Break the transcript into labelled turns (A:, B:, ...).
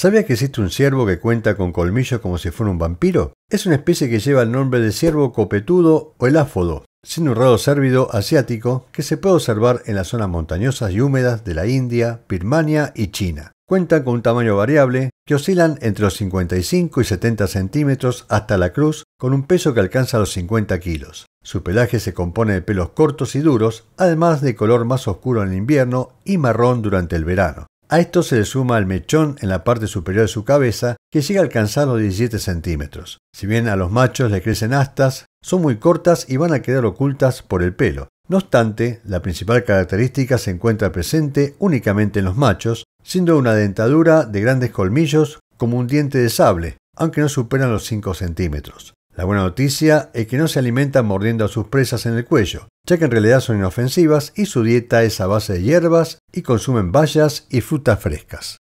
A: ¿Sabía que existe un ciervo que cuenta con colmillos como si fuera un vampiro? Es una especie que lleva el nombre de ciervo copetudo o eláfodo, sinurrado cérvido asiático que se puede observar en las zonas montañosas y húmedas de la India, Birmania y China. Cuentan con un tamaño variable que oscilan entre los 55 y 70 centímetros hasta la cruz con un peso que alcanza los 50 kilos. Su pelaje se compone de pelos cortos y duros, además de color más oscuro en el invierno y marrón durante el verano. A esto se le suma el mechón en la parte superior de su cabeza, que llega a alcanzar los 17 centímetros. Si bien a los machos le crecen astas, son muy cortas y van a quedar ocultas por el pelo. No obstante, la principal característica se encuentra presente únicamente en los machos, siendo una dentadura de grandes colmillos como un diente de sable, aunque no superan los 5 centímetros. La buena noticia es que no se alimentan mordiendo a sus presas en el cuello, ya que en realidad son inofensivas y su dieta es a base de hierbas y consumen bayas y frutas frescas.